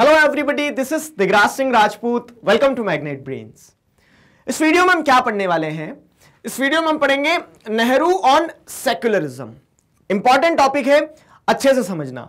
hello everybody this is Digraj Singh Rajput welcome to magnet brains इस video में हम क्या पढ़ने वाले हैं इस वीडियो में हम पढ़ेंगे Nehru on secularism important topic है अच्छे से समझना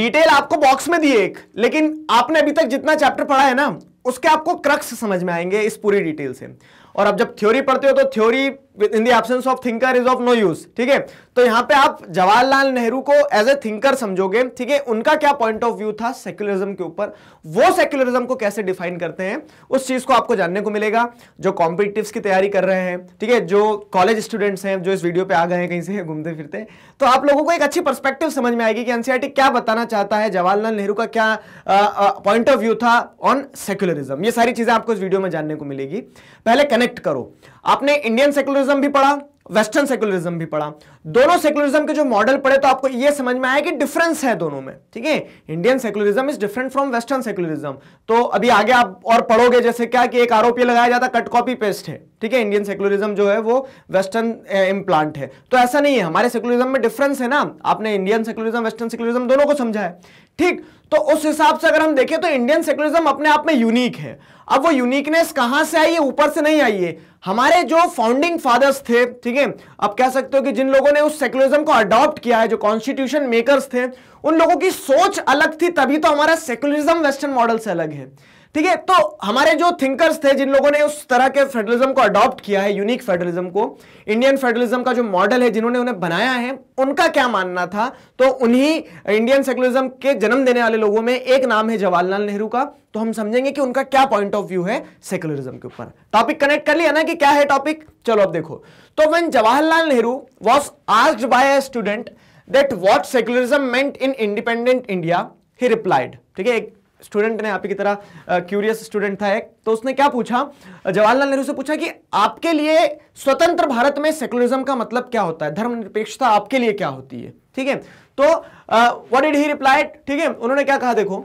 डिटेल आपको बॉक्स में दिए एक लेकिन आपने अभी तक जितना चैप्टर पढ़ा है ना उसके आपको क्रक्स समझ में आएंगे इस पूरी डिटेल से और अब जब थ्योरी पढ़ते हो तो theory in the absence of thinker is of no use ठीक है तो यहां पे आप जवाहरलाल नेहरू को एज ए थिंकर समझोगे ठीक है उनका क्या पॉइंट ऑफ व्यू था सेक्युलरिज्म के ऊपर वो सेक्युलरिज्म को कैसे डिफाइन करते हैं उस चीज को आपको जानने को मिलेगा जो कॉम्पिटिटिव की तैयारी कर रहे हैं ठीक है जो कॉलेज स्टूडेंट्स हैं जो इस वीडियो पे आ गए हैं कहीं से घूमते फिरते तो आप लोगों को एक अच्छी परस्पेक्टिव समझ में आएगी कि एनसीआरटी क्या बताना चाहता है जवाहरलाल नेहरू का क्या पॉइंट ऑफ व्यू था ऑन सेक्युलरिज्म ये सारी चीजें आपको इस वीडियो में जानने को मिलेगी पहले कनेक्ट करो आपने इंडियन सेकुलरिज्म भी पढ़ा वेस्टर्न सेकुलरिज्म भी पढ़ा दोनों सेकुलरिज्म के जो मॉडल पढ़े तो आपको यह समझ में आया कि डिफरेंस है दोनों में ठीक है Indian secularism is different from western secularism तो अभी आगे आप और पढ़ोगे जैसे क्या कि एक आरोप ये लगाया जाता कट कॉपी पेस्ट है ठीक है इंडियन सेकुलरिज्म जो है वो वेस्टर्न इम्प्लांट है तो ऐसा नहीं है हमारे सेकुलरिज्म में डिफरेंस है ना आपने इंडियन सेकुलरिज्म वेस्टर्न सेकुलरिज्म दोनों को समझा है ठीक तो उस हिसाब से अगर हम देखें तो इंडियन सेकुलरिज्म अपने आप में यूनिक है अब वो यूनिकनेस कहां से आई है ऊपर से नहीं आई है हमारे जो फाउंडिंग फादर्स थे ठीक है अब कह सकते हो कि जिन लोगों ने उस सेकुलरिज्म को अडॉप्ट किया है जो कॉन्स्टिट्यूशन मेकर्स थे उन लोगों की सोच अलग थी तभी तो हमारा सेकुलरिज्म वेस्टर्न मॉडल से अलग है ठीक है तो हमारे जो थिंकर्स थे जिन लोगों ने उस तरह के फेडरलिज्म को अडॉप्ट किया है यूनिक फेडरलिज्म को इंडियन फेडरलिज्म का जो मॉडल है जिन्होंने उन्हें बनाया है उनका क्या मानना था तो उन्हीं इंडियन सेकुलरिज्म के जन्म देने वाले लोगों में एक नाम है जवाहरलाल नेहरू का तो हम समझेंगे कि उनका क्या पॉइंट ऑफ व्यू है सेकुलरिज्म के ऊपर टॉपिक कनेक्ट कर लिया ना कि क्या है टॉपिक चलो अब देखो तो when Jawaharlal Nehru was asked by a student that what secularism meant in independent India he replied ठीक है एक स्टूडेंट ने आप की तरह क्यूरियस uh, स्टूडेंट था एक तो उसने क्या पूछा जवाहरलाल नेहरू से पूछा कि आपके लिए स्वतंत्र भारत में सेकुलरिज्म का मतलब क्या होता है धर्मनिरपेक्षता आपके लिए क्या होती है ठीक है तो व्हाट डिड ही रिप्लाई ठीक है उन्होंने क्या कहा देखो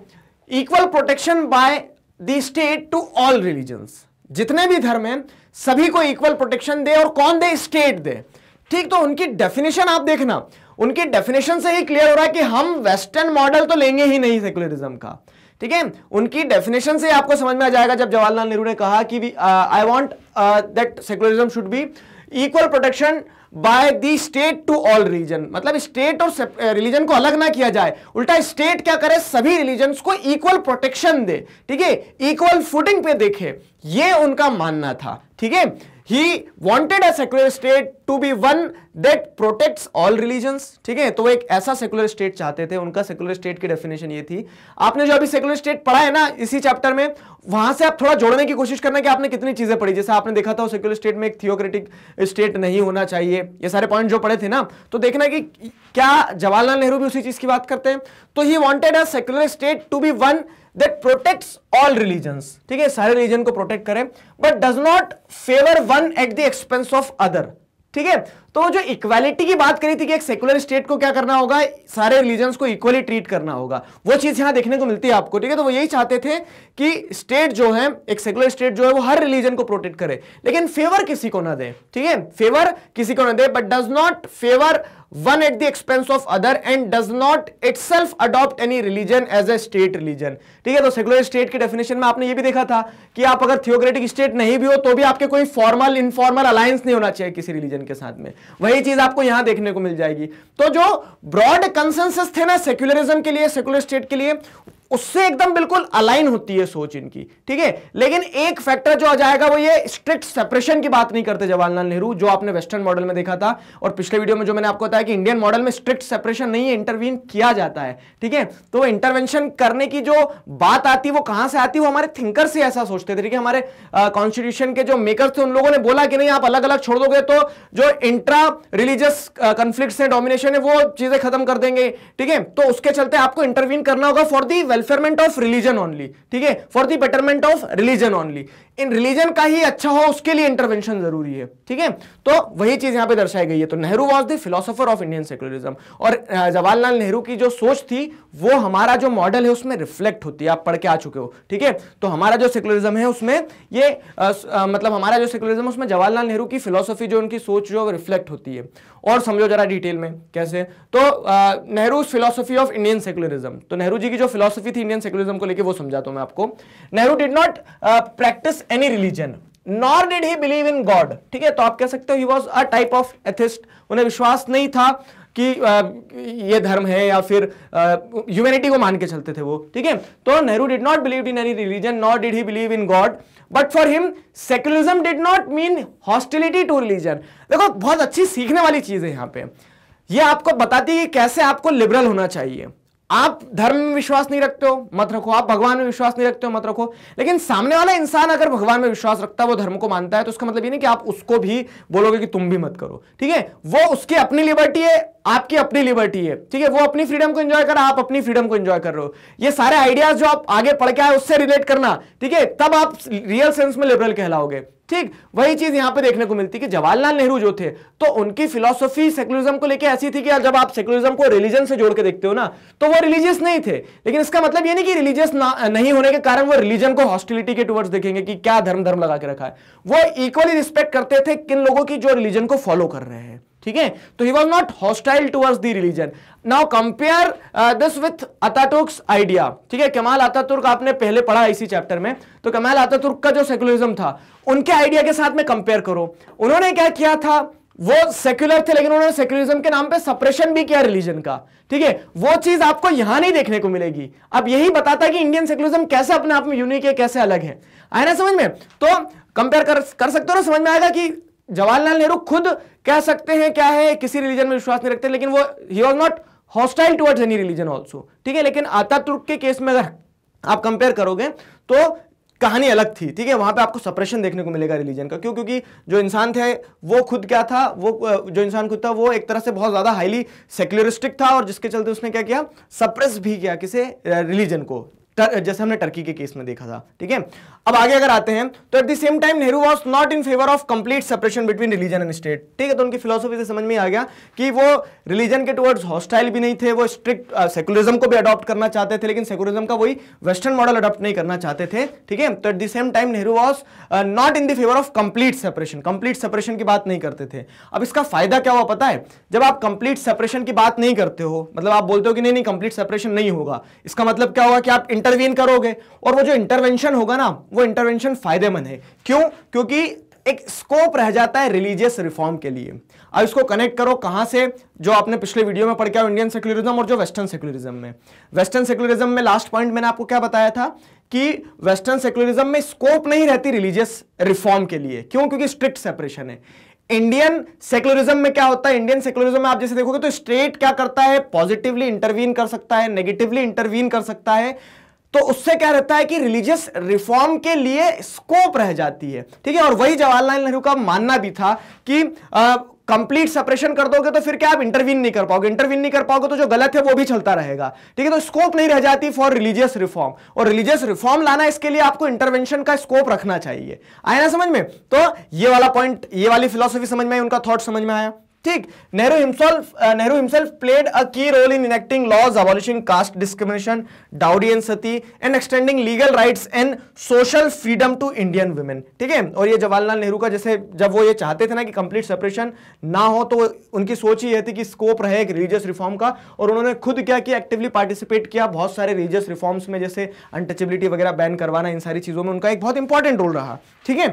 equal protection by the state to all religions जितने भी धर्म हैं सभी को इक्वल प्रोटेक्शन दे और कौन दे स्टेट दे ठीक तो उनकी डेफिनेशन आप देखना उनकी डेफिनेशन से ही क्लियर हो रहा है कि हम वेस्टर्न मॉडल तो लेंगे ही नहीं सेकुलरिज्म का ठीक है उनकी डेफिनेशन से आपको समझ में आ जाएगा जब जवाहरलाल नेहरू ने कहा कि I want that secularism should be equal protection by the state to all religion मतलब स्टेट और रिलीजन uh, को अलग ना किया जाए उल्टा स्टेट क्या करे सभी रिलीजन को इक्वल प्रोटेक्शन दे ठीक है इक्वल फुटिंग पे देखे ये उनका मानना था ठीक है he wanted a secular state to be one that protects all religions ठीक है तो एक ऐसा सेकुलर स्टेट चाहते थे उनका सेकुलर स्टेट की डेफिनेशन ये थी आपने जो अभी सेकुलर स्टेट पढ़ा है ना इसी चैप्टर में वहां से आप थोड़ा जोड़ने की कोशिश करना कि आपने कितनी चीजें पढ़ी जैसे आपने देखा था सेकुलर स्टेट में एक थियोक्रेटिक स्टेट नहीं होना चाहिए ये सारे पॉइंट जो पढ़े थे ना तो देखना कि क्या जवाहरलाल नेहरू भी उसी चीज की बात करते हैं तो he wanted a secular state to be one that protects all religions ठीक है सारे रिलीजन को प्रोटेक्ट करें but does not favour one at the expense of other ठीक है तो जो इक्वालिटी की बात करी थी कि एक सेकुलर स्टेट को क्या करना होगा सारे रिलीजन को इक्वली ट्रीट करना होगा वो चीज़ यहां देखने को मिलती है आपको ठीक है तो वो यही चाहते थे कि स्टेट जो है एक सेकुलर स्टेट जो है वो हर रिलीजन को प्रोटेक्ट करे लेकिन फेवर किसी को ना दे ठीक है फेवर किसी को ना दे but does not favour one at the expense of other and does not itself adopt any religion as a state religion ठीक है तो सेकुलर स्टेट की डेफिनेशन में आपने ये भी देखा था कि आप अगर थियोक्रेटिक स्टेट नहीं भी हो तो भी आपके कोई फॉर्मल इनफॉर्मल अलायंस नहीं होना चाहिए किसी रिलीजन के साथ में वही चीज आपको यहां देखने को मिल जाएगी तो जो ब्रॉड कंसेंसस थे ना सेक्युलरिज्म के लिए सेक्युलर स्टेट के लिए उससे एकदम बिल्कुल अलाइन होती है सोच इनकी ठीक है लेकिन एक फैक्टर जो आ जाएगा वो ये स्ट्रिक्ट सेपरेशन की बात नहीं करते जवाहरलाल नेहरू जो आपने वेस्टर्न मॉडल में देखा था और पिछले वीडियो में जो मैंने आपको बताया कि इंडियन मॉडल में स्ट्रिक्ट सेपरेशन नहीं है इंटरवीन किया जाता है ठीक है तो इंटरवेंशन करने की जो बात आती वो कहां से आती वो हमारे थिंकर से ऐसा सोचते थे ठीक है हमारे कॉन्स्टिट्यूशन के जो मेकर थे उन लोगों ने बोला कि नहीं आप अलग अलग छोड़ दोगे तो जो इंट्रा रिलीजियस कंफ्लिक्ट डोमिनेशन है वो चीजें खत्म कर देंगे ठीक है तो उसके चलते आपको इंटरवीन करना होगा for the welfarement of religion only ठीक है for the betterment of religion only इन रिलीजन का ही अच्छा हो उसके लिए इंटरवेंशन जरूरी है ठीक है तो वही चीज यहां पे दर्शाई गई है तो Nehru was the philosopher of Indian secularism और जवाहरलाल नेहरू की जो सोच थी वो हमारा जो मॉडल है उसमें रिफ्लेक्ट होती है आप पढ़ के आ चुके हो ठीक है तो हमारा जो सेकुलरिज्म है उसमें ये आ, आ, मतलब हमारा जो सेकुलरिज्म उसमें जवाहरलाल नेहरू की फिलोसफी जो उनकी सोच जो रिफ्लेक्ट होती है और समझो जरा डिटेल में कैसे तो Nehru philosophy of Indian secularism तो नेहरू जी की जो फिलोसफी थी इंडियन सेकुलरिज्म को लेकर वो समझाता हूं मैं आपको Nehru did not practise any religion nor did he believe in God ठीक है तो आप कह सकते हो he was a type of atheist उन्हें विश्वास नहीं था कि ये धर्म है या फिर ह्यूमैनिटी को मान के चलते थे वो ठीक है तो Nehru did not believe in any religion not did he believe in God but for him secularism did not mean hostility to religion देखो बहुत अच्छी सीखने वाली चीज़ है यहां पे ये आपको बताती है कि कैसे आपको लिबरल होना चाहिए आप धर्म में विश्वास नहीं रखते हो मत रखो आप भगवान में विश्वास नहीं रखते हो मत रखो लेकिन सामने वाला इंसान अगर भगवान में विश्वास रखता है वो धर्म को मानता है तो उसका मतलब ये नहीं कि आप उसको भी बोलोगे कि तुम भी मत करो ठीक है वो उसकी अपनी लिबर्टी है आपकी अपनी लिबर्टी है ठीक है वो अपनी फ्रीडम को एंजॉय कर आप अपनी फ्रीडम को एंजॉय कर रहे हो ये सारे आइडियाज जो आप आगे पढ़ के आए उससे रिलेट करना ठीक है तब आप रियल सेंस में लिबरल कहलाओगे ठीक वही चीज यहां पे देखने को मिलती कि जवाहरलाल नेहरू जो थे तो उनकी फिलोसफी सेकुलरिज्म को लेके ऐसी थी कि जब आप सेकुलरिज्म को रिलीजन से जोड़ के देखते हो ना तो वो रिलीजियस नहीं थे लेकिन इसका मतलब ये नहीं कि रिलीजियस नहीं होने के कारण वो रिलीजन को हॉस्टिलिटी के टूवर्ड्स देखेंगे कि क्या धर्म धर्म लगा के रखा है वो इक्वली रिस्पेक्ट करते थे किन लोगों की जो रिलीजन को फॉलो कर रहे हैं ठीक है तो he was not hostile towards the religion now compare this with Ataturk's idea ठीक है कमाल अतातुर्क आपने पहले पढ़ा इसी चैप्टर में तो कमाल अतातुर्क का जो सेक्युलरिज्म था उनके आइडिया के साथ में कंपेयर करो उन्होंने क्या किया था वो सेक्युलर थे लेकिन उन्होंने सेक्युलरिज्म के नाम पे सप्रेशन भी किया रिलीजन का ठीक है वो चीज आपको यहां नहीं देखने को मिलेगी अब यही बताता कि इंडियन सेक्युलरिज्म कैसे अपने आप में यूनिक है कैसे अलग है आए ना समझ में तो कंपेयर कर, कर सकते हो ना समझ में आएगा कि जवाहरलाल नेहरू खुद कह सकते हैं क्या है किसी रिलीजन में विश्वास नहीं रखते लेकिन वो he was not hostile towards any religion also ठीक है लेकिन आता तुर्क के केस में अगर आप कंपेयर करोगे तो कहानी अलग थी ठीक है वहां पे आपको सप्रेशन देखने को मिलेगा रिलीजन का क्यों क्योंकि जो इंसान थे वो खुद क्या था वो जो इंसान खुद था वो एक तरह से बहुत ज़्यादा हाईली सेक्युलरिस्टिक था और जिसके चलते उसने क्या किया सप्रेस भी किया किसे रिलीजन को तर, जैसे हमने टर्की के केस में देखा था ठीक है अब आगे अगर आते हैं तो at the same time Nehru was not in favour of complete separation between religion and state ठीक है तो उनकी फिलोसफी से समझ में आ गया कि वो रिलीजन के टुवर्ड्स हॉस्टाइल भी नहीं थे वो स्ट्रिक्ट सेकुलरिज्म को भी अडॉप्ट करना चाहते थे लेकिन सेकुलरिज्म का वही वेस्टर्न मॉडल अडॉप्ट नहीं करना चाहते थे ठीक है तो at the same time Nehru was not in the favour of complete separation complete separation की बात नहीं करते थे अब इसका फायदा क्या हुआ पता है जब आप कंप्लीट सेपरेशन की बात नहीं करते हो मतलब आप बोलते हो कि नहीं नहीं कंप्लीट सेपरेशन नहीं होगा इसका मतलब क्या होगा कि आप इंटरवीन करोगे और वो जो इंटरवेंशन होगा ना वो इंटरवेंशन फायदेमंद है क्यों क्योंकि एक स्कोप रह जाता है रिलीजियस रिफॉर्म के लिए अब इसको कनेक्ट करो कहां से जो आपने पिछले वीडियो में पढ़ के इंडियन सेक्युलरिज्म और जो वेस्टर्न सेक्युलरिज्म में वेस्टर्न सेक्युलरिज्म में लास्ट पॉइंट मैंने आपको क्या बताया था कि वेस्टर्न सेक्युलरिज्म में स्कोप नहीं रहती रिलीजियस रिफॉर्म के लिए क्यों क्योंकि स्ट्रिक्ट सेपरेशन है इंडियन सेक्युलरिज्म में क्या होता है इंडियन सेक्युलरिज्म में आप जैसे देखोगे तो स्टेट क्या करता है पॉजिटिवली इंटरवीन कर सकता है नेगेटिवली इंटरवीन कर सकता है तो उससे क्या रहता है कि रिलीजियस रिफॉर्म के लिए स्कोप रह जाती है ठीक है और वही जवाहरलाल नेहरू का मानना भी था कि कंप्लीट सेपरेशन कर दोगे तो फिर क्या आप इंटरवीन नहीं कर पाओगे इंटरवीन नहीं कर पाओगे तो जो गलत है वो भी चलता रहेगा ठीक है तो स्कोप नहीं रह जाती फॉर रिलीजियस रिफॉर्म और रिलीजियस रिफॉर्म लाना इसके लिए आपको इंटरवेंशन का स्कोप रखना चाहिए आया ना समझ में तो ये वाला पॉइंट ये वाली फिलोसफी समझ में आई उनका थॉट समझ में आया ठीक Nehru himself Nehru himself played a key role in enacting laws abolishing caste discrimination dowry and sati and extending legal rights and social freedom to Indian women ठीक है और ये जवाहरलाल नेहरू का जैसे जब वो ये चाहते थे ना कि कंप्लीट सेपरेशन ना हो तो उनकी सोच ही यह थी कि स्कोप रहे एक रिलीजियस रिफॉर्म का और उन्होंने खुद क्या किया एक्टिवली पार्टिसिपेट किया बहुत सारे रिलीजियस रिफॉर्म्स में जैसे अनटचेबिलिटी वगैरह बैन करवाना इन सारी चीज़ों में उनका एक बहुत इंपॉर्टेंट रोल रहा ठीक है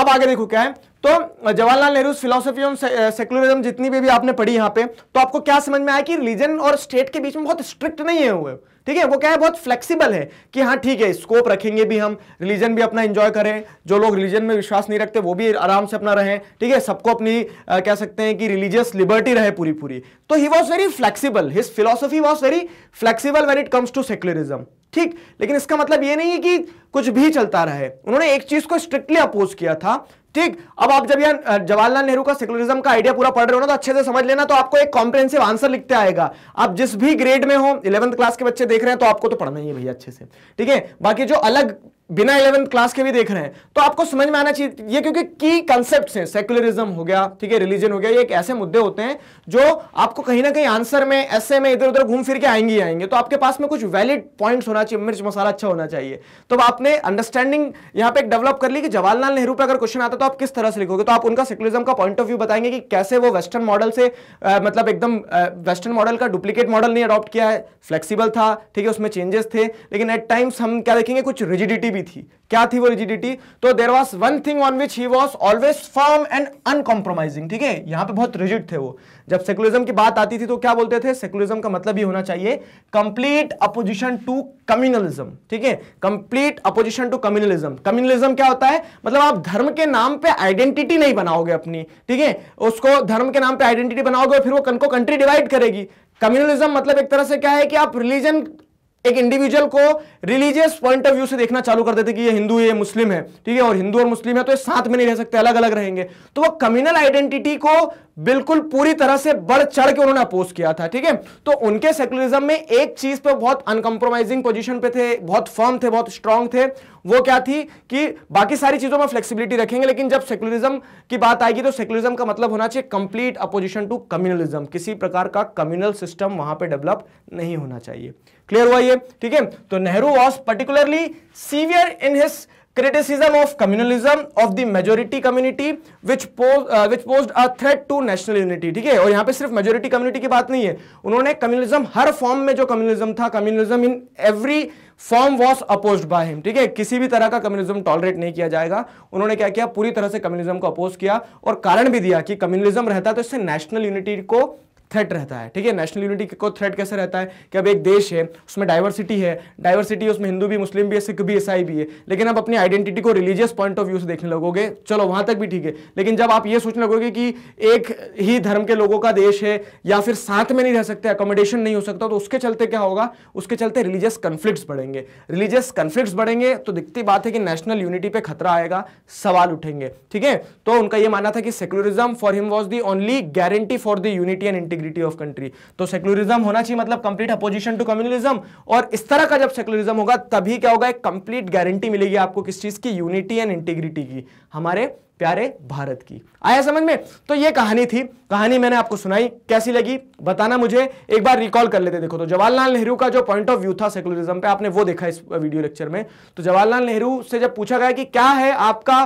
अब आगे देखो क्या है तो Jawaharlal Nehru philosophy on secularism जितनी भी, भी आपने पढ़ी यहां पे तो आपको क्या समझ में आया कि रिलीजन और स्टेट के बीच में बहुत स्ट्रिक्ट नहीं है हुए ठीक है वो क्या है बहुत फ्लेक्सिबल है कि हाँ ठीक है स्कोप रखेंगे भी हम रिलीजन भी अपना एंजॉय करें जो लोग रिलीजन में विश्वास नहीं रखते वो भी आराम से अपना रहें ठीक है सबको अपनी आ, कह सकते हैं कि रिलीजियस लिबर्टी रहे पूरी पूरी तो he was very flexible his philosophy was very flexible when it comes to secularism ठीक लेकिन इसका मतलब ये नहीं है कि कुछ भी चलता रहे उन्होंने एक चीज को स्ट्रिक्टली अपोज किया था ठीक अब आप जब यह जवाहरलाल नेहरू का सेकुलरिज्म का आइडिया पूरा पढ़ रहे हो ना तो अच्छे से समझ लेना तो आपको एक कॉम्प्रेहेंसिव आंसर लिखते आएगा आप जिस भी ग्रेड में हो इलेवंथ क्लास के बच्चे देख रहे हैं तो आपको तो पढ़ना ही है भैया अच्छे से ठीक है बाकी जो अलग बिना इलेवेंथ क्लास के भी देख रहे हैं तो आपको समझ में आना चाहिए ये क्योंकि की कंसेप्ट हैं सेकुलरिज्म हो गया ठीक है रिलीजन हो गया ये एक ऐसे मुद्दे होते हैं जो आपको कहीं ना कहीं आंसर में ऐसे में इधर उधर घूम फिर के आएंगे ही आएंगे तो आपके पास में कुछ वैलिड पॉइंट्स होना चाहिए मिर्च मसाला अच्छा होना चाहिए तो आपने अंडरस्टैंडिंग यहाँ पे डेवलप कर ली कि जवाहरलाल नेहरू पर अगर क्वेश्चन आता तो आप किस तरह से लिखोगे तो आप उनका सेकुलरिज्म का पॉइंट ऑफ व्यू बताएंगे कि कैसे वो वेस्टर्न मॉडल से मतलब एकदम वेस्टर्न मॉडल का डुप्लीकेट मॉडल नहीं अडॉप्ट किया है फ्लेक्सीबल था ठीक है उसमें चेंजेस थे लेकिन एट टाइम्स हम क्या देखेंगे कुछ रिजिडिटी भी थी क्या थी वो रिजिडिटी तो there was one thing on which he was always firm and uncompromising ठीक है यहां पे बहुत रिजिड थे वो जब सेकुलरिज्म की बात आती थी तो क्या बोलते थे सेकुलरिज्म का मतलब ये होना चाहिए कंप्लीट अपोजिशन टू कम्युनलिज्म ठीक है complete opposition to communalism communalism क्या होता है मतलब आप धर्म के नाम पे आइडेंटिटी नहीं बनाओगे अपनी ठीक है उसको धर्म के नाम पे आइडेंटिटी बनाओगे फिर वो कनको कंट्री डिवाइड करेगी कम्युनलिज्म मतलब एक तरह से क्या है कि आप रिलीजन एक इंडिविजुअल को रिलीजियस पॉइंट ऑफ व्यू से देखना चालू कर देते कि ये हिंदू ये मुस्लिम है ठीक है और हिंदू और मुस्लिम है तो ये साथ में नहीं रह सकते अलग अलग रहेंगे तो वो कम्युनल आइडेंटिटी को बिल्कुल पूरी तरह से बढ़ चढ़ के उन्होंने अपोज किया था ठीक है तो उनके सेकुलरिज्म में एक चीज पर बहुत अनकंप्रोमाइजिंग पोजिशन पे थे बहुत फर्म थे बहुत स्ट्रांग थे वो क्या थी कि बाकी सारी चीजों में फ्लेक्सिबिलिटी रखेंगे लेकिन जब सेकुलरिज्म की बात आएगी तो सेकुलरिज्म का मतलब होना चाहिए कंप्लीट अपोजिशन टू कम्युनलिज्म किसी प्रकार का कम्युनल सिस्टम वहां पर डेवलप नहीं होना चाहिए क्लियर हुआ ये ठीक है तो Nehru was particularly severe in his criticism of communalism of the majority community which posed uh, which posed a threat to ठीक है और यहां पे सिर्फ मेजोरिटी कम्युनिटी की बात नहीं है उन्होंने कम्युनलिज्म हर फॉर्म में जो कम्युनलिज्म था communalism in every form was oppose by him ठीक है किसी भी तरह का कम्युनिज्म टॉलरेट नहीं किया जाएगा उन्होंने क्या किया पूरी तरह से कम्युनिज्म को अपोज किया और कारण भी दिया कि कम्युनिज्म रहता तो इससे नेशनल यूनिटी को थ्रेट रहता है ठीक है नेशनल यूनिटी को थ्रेट कैसे रहता है कि अब एक देश है उसमें डाइवर्सिटी है डाइवर्सिटी उसमें हिंदू भी मुस्लिम भी है सिख भी ईसाई भी है लेकिन आप अपनी आइडेंटिटी को रिलीजियस पॉइंट ऑफ व्यू से देखने लगोगे चलो वहां तक भी ठीक है लेकिन जब आप ये सोचने लगोगे कि एक ही धर्म के लोगों का देश है या फिर साथ में नहीं रह सकते अकोमोडेशन नहीं हो सकता तो उसके चलते क्या होगा उसके चलते रिलीजियस कन्फ्लिक्ट बढ़ेंगे रिलीजियस कन्फ्लिक्ट बढ़ेंगे तो दिखती बात है कि नेशनल यूनिटी पर खतरा आएगा सवाल उठेंगे ठीक है तो उनका यह मानना था कि secularism for him was the only guarantee for the unity and integrity of country तो सेक्युलरिज्म होना चाहिए मतलब कंप्लीट अपोजिशन टू कम्युनलिज्म और इस तरह का जब सेक्युलरिज्म होगा तभी क्या होगा एक कंप्लीट गारंटी मिलेगी आपको किस चीज की यूनिटी एंड इंटीग्रिटी की हमारे प्यारे भारत की आया समझ में तो ये कहानी थी कहानी मैंने आपको सुनाई कैसी लगी बताना मुझे एक बार रिकॉल कर लेते देखो तो जवाहरलाल नेहरू का जो पॉइंट ऑफ व्यू था सेकुलरिज्म पे आपने वो देखा इस वीडियो लेक्चर में तो जवाहरलाल नेहरू से जब पूछा गया कि क्या है आपका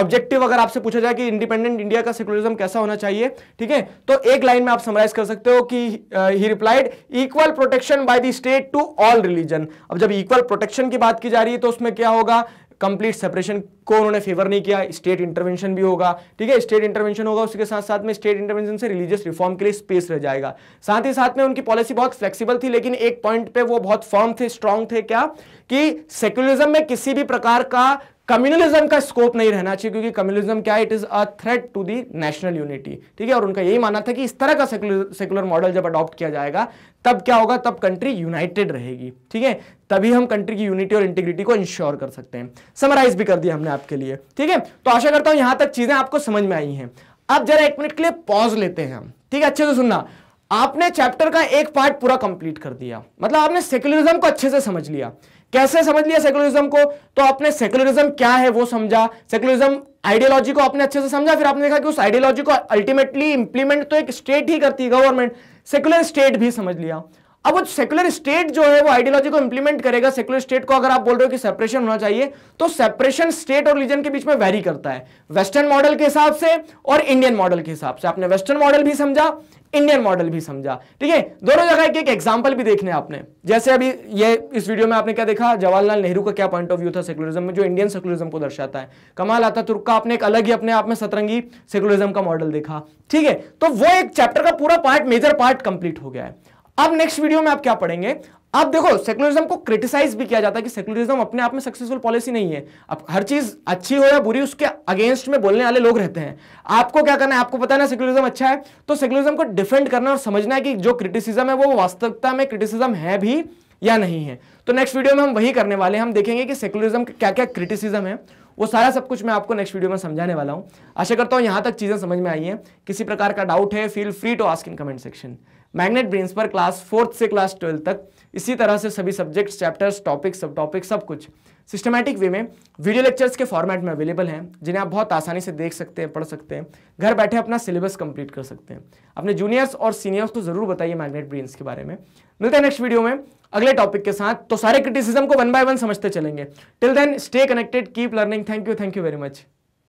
ऑब्जेक्टिव अगर आपसे पूछा जाए कि इंडिपेंडेंट इंडिया का सेकुलरिज्म कैसा होना चाहिए ठीक है तो एक लाइन में आप समराइज कर सकते हो कि he replied equal protection by the state to all religion अब जब इक्वल प्रोटेक्शन की बात की जा रही है तो उसमें क्या होगा कंप्लीट सेपरेशन को उन्होंने फेवर नहीं किया स्टेट इंटरवेंशन भी होगा ठीक है स्टेट इंटरवेंशन होगा उसके साथ साथ में स्टेट इंटरवेंशन से रिलीजियस रिफॉर्म के लिए स्पेस रह जाएगा साथ ही साथ में उनकी पॉलिसी बहुत फ्लेक्सिबल थी लेकिन एक पॉइंट पे वो बहुत फर्म थे स्ट्रांग थे क्या कि सेक्युलरिज्म में किसी भी प्रकार का कम्युनलिज्म का स्कोप नहीं रहना चाहिए क्योंकि कम्युनलिज्म क्या it is a threat to the national unity ठीक है और उनका यही मानना था कि इस तरह का सेकुलर मॉडल जब अडॉप्ट किया जाएगा तब क्या होगा तब कंट्री यूनाइटेड रहेगी ठीक है तभी हम कंट्री की यूनिटी और इंटीग्रिटी को इंश्योर कर सकते हैं समराइज भी कर दिया हमने आपके लिए ठीक है तो आशा करता हूं यहां तक चीजें आपको समझ में आई हैं अब जरा एक मिनट के लिए पॉज लेते हैं हम ठीक है अच्छे से सुनना आपने चैप्टर का एक पार्ट पूरा कंप्लीट कर दिया मतलब आपने सेक्युलरिज्म को अच्छे से समझ लिया कैसे समझ लिया सेकुलरिज्म को तो आपने सेकुलरिज्म क्या है वो समझा सेकुलरिज्म आइडियोलॉजी को आपने अच्छे से समझा फिर आपने देखा कि उस आइडियोलॉजी को अल्टीमेटली इंप्लीमेंट तो एक स्टेट ही करती है गवर्नमेंट सेकुलर स्टेट भी समझ लिया अब वो सेकुलर स्टेट जो है वो आइडियोलॉजी को इंप्लीमेंट करेगा सेकुलर स्टेट को अगर आप बोल रहे हो कि सेपरेशन होना चाहिए तो सेपरेशन स्टेट और रिलीजन के बीच में वैरी करता है वेस्टर्न मॉडल के हिसाब से और इंडियन मॉडल के हिसाब से आपने वेस्टर्न मॉडल भी समझा इंडियन मॉडल भी समझा ठीक है दोनों जगह एक एक एग्जाम्पल भी देखने आपने जैसे अभी ये इस वीडियो में आपने क्या देखा जवाहरलाल नेहरू का क्या पॉइंट ऑफ व्यू था सेकुलरिज्म में जो इंडियन सेकुलरिज्म को दर्शाता है कमाल आता तुर्क का आपने एक अलग ही अपने आप में सतरंगी सेकुलरिज्म का मॉडल देखा ठीक है तो वो एक चैप्टर का पूरा पार्ट मेजर पार्ट कंप्लीट हो गया है अब नेक्स्ट वीडियो में आप क्या पढ़ेंगे आप देखो सेकुलरिज्म को क्रिटिसाइज भी किया जाता है कि सेकुलरिज्म अपने आप में सक्सेसफुल पॉलिसी नहीं है अब हर चीज अच्छी हो या बुरी उसके अगेंस्ट में बोलने वाले लोग रहते हैं आपको क्या करना है आपको पता है ना सेकुलरिज्म अच्छा है तो सेकुलरिज्म को डिफेंड करना और समझना है कि जो क्रिटिसिज्म है वो वास्तविकता में क्रिटिसिज्म है भी या नहीं है तो नेक्स्ट वीडियो में हम वही करने वाले हैं हम देखेंगे कि सेकुलरिज्म क्या क्या क्रिटिसिज्म है वो सारा सब कुछ मैं आपको नेक्स्ट वीडियो में समझाने वाला हूँ आशा करता हूँ यहाँ तक चीज़ें समझ में आई हैं किसी प्रकार का डाउट है feel free to ask in comment section magnet brains पर क्लास फोर्थ से क्लास ट्वेल्थ तक इसी तरह से सभी सब्जेक्ट्स चैप्टर्स टॉपिक्स सब टॉपिक सब कुछ सिस्टमैटिक वे में वीडियो लेक्चर्स के फॉर्मेट में अवेलेबल हैं जिन्हें आप बहुत आसानी से देख सकते हैं पढ़ सकते हैं घर बैठे अपना सिलेबस कंप्लीट कर सकते हैं अपने जूनियर्स और सीनियर्स को तो जरूर बताइए मैग्नेट ब्रेन्स के बारे में मिलते हैं नेक्स्ट वीडियो में अगले टॉपिक के साथ तो सारे क्रिटिसिज्म को वन बाय वन समझते चलेंगे till then stay connected keep learning thank you thank you very much